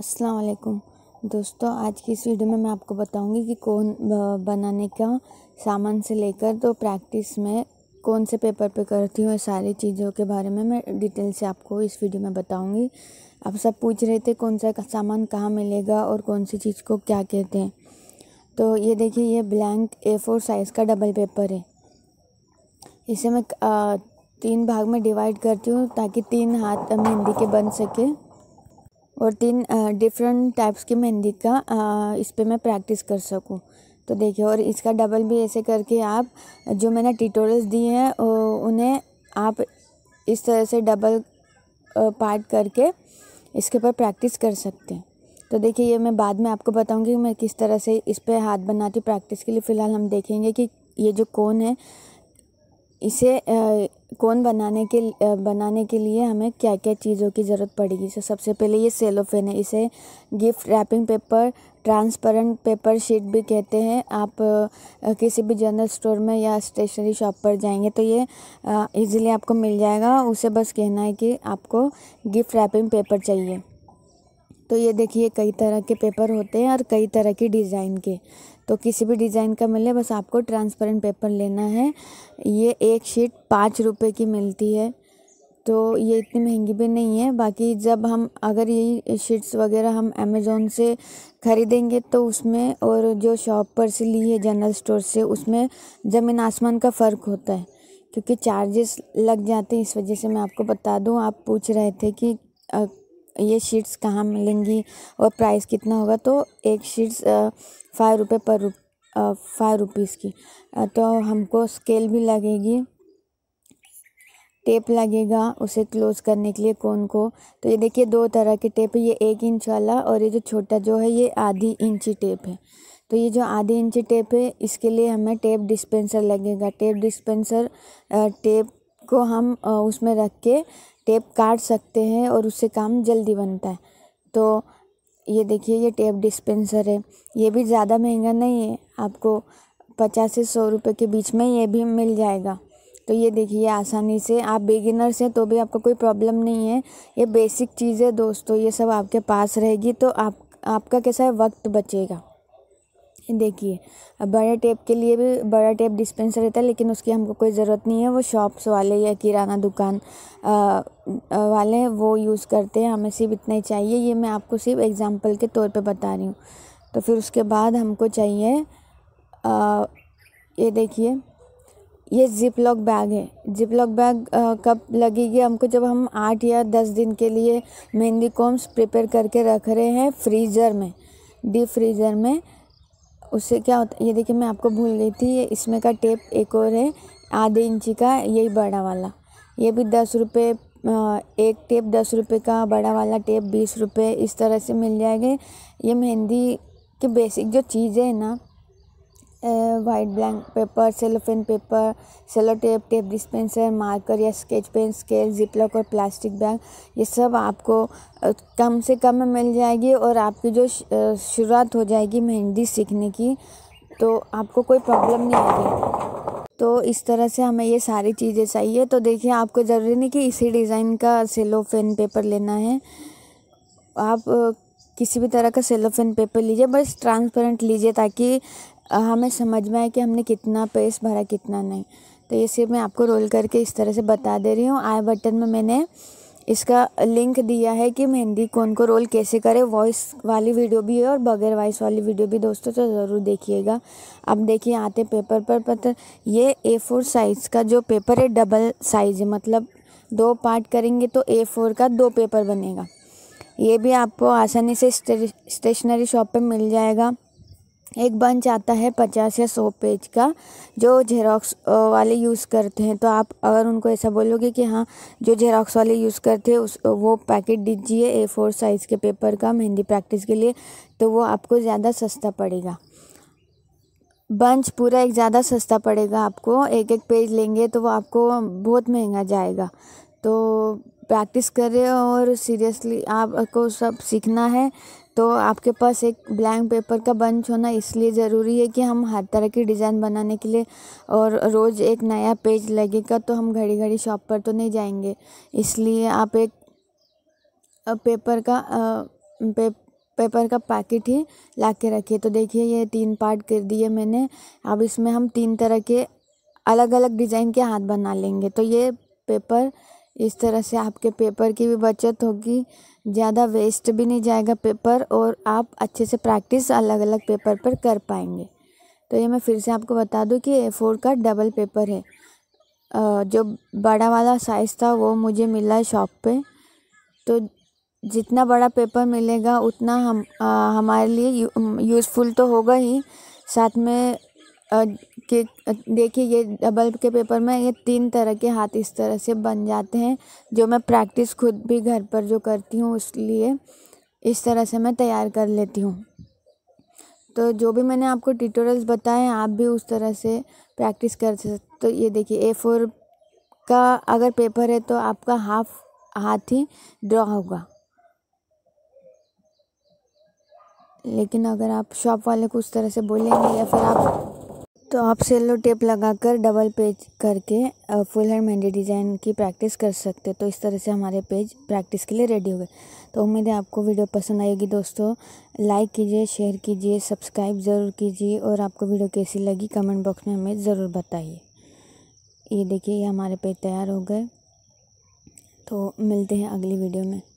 अस्सलाम वालेकुम दोस्तों आज की इस वीडियो में मैं आपको बताऊंगी कि कौन बनाने का सामान से लेकर तो प्रैक्टिस में कौन से पेपर पे करती हूँ सारी चीज़ों के बारे में मैं डिटेल से आपको इस वीडियो में बताऊंगी आप सब पूछ रहे थे कौन सा सामान कहाँ मिलेगा और कौन सी चीज़ को क्या कहते हैं तो ये देखिए ये ब्लैंक ए फोर साइज़ का डबल पेपर है इसे मैं तीन भाग में डिवाइड करती हूँ ताकि तीन हाथ मेहंदी के बन सके और तीन डिफरेंट टाइप्स की मेहंदी का इस पर मैं प्रैक्टिस कर सकूँ तो देखिए और इसका डबल भी ऐसे करके आप जो मैंने ट्यूटोरियल्स दिए हैं उन्हें आप इस तरह से डबल पार्ट करके इसके ऊपर प्रैक्टिस कर सकते हैं तो देखिए ये मैं बाद में आपको बताऊंगी मैं किस तरह से इस पर हाथ बनाती हूँ प्रैक्टिस के लिए फ़िलहाल हम देखेंगे कि ये जो कोन है इसे कोन बनाने के बनाने के लिए हमें क्या क्या चीज़ों की ज़रूरत पड़ेगी तो सबसे पहले ये सेलोफेन है इसे gift wrapping paper transparent paper sheet भी कहते हैं आप किसी भी जनरल स्टोर में या स्टेशनरी शॉप पर जाएंगे तो ये इजीली आपको मिल जाएगा उसे बस कहना है कि आपको गिफ्ट रैपिंग पेपर चाहिए तो ये देखिए कई तरह के पेपर होते हैं और कई तरह के डिज़ाइन के तो किसी भी डिज़ाइन का मिले बस आपको ट्रांसपेरेंट पेपर लेना है ये एक शीट पाँच रुपये की मिलती है तो ये इतनी महंगी भी नहीं है बाकी जब हम अगर यही शीट्स वगैरह हम अमेज़ोन से ख़रीदेंगे तो उसमें और जो शॉप पर से ली है जनरल स्टोर से उसमें ज़मीन आसमान का फ़र्क होता है क्योंकि चार्जेस लग जाते हैं इस वजह से मैं आपको बता दूं आप पूछ रहे थे कि ये शीट्स कहाँ मिलेंगी और प्राइस कितना होगा तो एक शीट्स फाइव रुपये पर रुप फाइव रुपीज़ की तो हमको स्केल भी लगेगी टेप लगेगा उसे क्लोज करने के लिए कौन को तो ये देखिए दो तरह के टेप है ये एक इंच वाला और ये जो छोटा जो है ये आधी इंची टेप है तो ये जो आधी इंची टेप है इसके लिए हमें टेप डिस्पेंसर लगेगा टेप डिस्पेंसर टेप को हम उसमें रख के टेप काट सकते हैं और उससे काम जल्दी बनता है तो ये देखिए ये टेप डिस्पेंसर है ये भी ज़्यादा महंगा नहीं है आपको पचास से सौ रुपये के बीच में ये भी मिल जाएगा तो ये देखिए आसानी से आप बिगिनर्स हैं तो भी आपको कोई प्रॉब्लम नहीं है ये बेसिक चीज़ है दोस्तों ये सब आपके पास रहेगी तो आप आपका कैसा है वक्त बचेगा देखिए अब बड़े टेप के लिए भी बड़ा टेप डिस्पेंसर रहता है लेकिन उसकी हमको कोई ज़रूरत नहीं है वो शॉप्स वाले या किराना दुकान वाले वो यूज़ करते हैं हमें सिर्फ इतना ही चाहिए ये मैं आपको सिर्फ एग्ज़ाम्पल के तौर पे बता रही हूँ तो फिर उसके बाद हमको चाहिए आ, ये देखिए ये जिप लॉक बैग है जिप लॉक बैग कब लगेगी हमको जब हम आठ या दस दिन के लिए मेहंदी कॉम्स प्रिपेयर करके रख रहे हैं फ्रीज़र में डीप फ्रीज़र में उससे क्या होता ये देखिए मैं आपको भूल गई थी ये इसमें का टेप एक और है आधे इंची का यही बड़ा वाला ये भी दस रुपये एक टेप दस रुपये का बड़ा वाला टेप बीस रुपये इस तरह से मिल जाएंगे ये मेहंदी के बेसिक जो चीज़ें हैं ना white blank paper cellophane paper cello tape tape dispenser marker या स्केच पेन स्केल जिपलॉक और प्लास्टिक बैग ये सब आपको कम से कम में मिल जाएगी और आपकी जो शुरुआत हो जाएगी मेहंदी सीखने की तो आपको कोई प्रॉब्लम नहीं आएगी तो इस तरह से हमें ये सारी चीज़ें चाहिए तो देखिए आपको ज़रूरी नहीं कि इसी डिज़ाइन का सेलोफेन पेपर लेना है आप किसी भी तरह का सेलोफेन पेपर लीजिए बस ट्रांसपेरेंट लीजिए ताकि हमें समझ में आए कि हमने कितना पेस भरा कितना नहीं तो ये सिर्फ मैं आपको रोल करके इस तरह से बता दे रही हूँ आई बटन में मैंने इसका लिंक दिया है कि मेहंदी कौन को रोल कैसे करें वॉइस वाली वीडियो भी है और बगैर वॉइस वाली वीडियो भी दोस्तों तो ज़रूर देखिएगा अब देखिए आते पेपर पर पत्र तो ये ए फोर साइज़ का जो पेपर है डबल साइज़ है मतलब दो पार्ट करेंगे तो ए फोर का दो पेपर बनेगा ये भी आपको आसानी से स्टेशनरी शॉप पर मिल जाएगा एक बंच आता है पचास या सौ पेज का जो जेरोक्स वाले यूज़ करते हैं तो आप अगर उनको ऐसा बोलोगे कि हाँ जो जेरोक्स वाले यूज़ करते हैं उस वो पैकेट दीजिए ए फोर साइज़ के पेपर का मेहंदी प्रैक्टिस के लिए तो वो आपको ज़्यादा सस्ता पड़ेगा बंच पूरा एक ज़्यादा सस्ता पड़ेगा आपको एक एक पेज लेंगे तो वो आपको बहुत महंगा जाएगा तो प्रैक्टिस करें और सीरियसली आपको सब सीखना है तो आपके पास एक ब्लैंक पेपर का बंच होना इसलिए ज़रूरी है कि हम हर तरह की डिज़ाइन बनाने के लिए और रोज़ एक नया पेज लगेगा तो हम घड़ी घड़ी शॉप पर तो नहीं जाएंगे इसलिए आप एक पेपर का पे, पेपर का पैकेट ही ला के रखिए तो देखिए ये तीन पार्ट कर दिए मैंने अब इसमें हम तीन तरह के अलग अलग डिज़ाइन के हाथ बना लेंगे तो ये पेपर इस तरह से आपके पेपर की भी बचत होगी ज़्यादा वेस्ट भी नहीं जाएगा पेपर और आप अच्छे से प्रैक्टिस अलग अलग पेपर पर कर पाएंगे तो ये मैं फिर से आपको बता दूँ कि ए फोर का डबल पेपर है जो बड़ा वाला साइज़ था वो मुझे मिला है शॉप पे तो जितना बड़ा पेपर मिलेगा उतना हम आ, हमारे लिए यू, यूज़फुल तो होगा ही साथ में के देखिए ये डबल के पेपर में ये तीन तरह के हाथ इस तरह से बन जाते हैं जो मैं प्रैक्टिस खुद भी घर पर जो करती हूँ लिए इस तरह से मैं तैयार कर लेती हूँ तो जो भी मैंने आपको ट्यूटोरियल्स बताए हैं आप भी उस तरह से प्रैक्टिस कर सकते तो ये देखिए ए फोर का अगर पेपर है तो आपका हाफ हाथ ही ड्रॉ होगा लेकिन अगर आप शॉप वाले को उस तरह से बोलेंगे या फिर आप तो आप सेलो टेप लगाकर डबल पेज करके फुल हैंड मेहंदी डिज़ाइन की प्रैक्टिस कर सकते हो तो इस तरह से हमारे पेज प्रैक्टिस के लिए रेडी हो गए तो उम्मीद है आपको वीडियो पसंद आएगी दोस्तों लाइक कीजिए शेयर कीजिए सब्सक्राइब ज़रूर कीजिए और आपको वीडियो कैसी लगी कमेंट बॉक्स में हमें ज़रूर बताइए ये देखिए ये हमारे पेज तैयार हो गए तो मिलते हैं अगली वीडियो में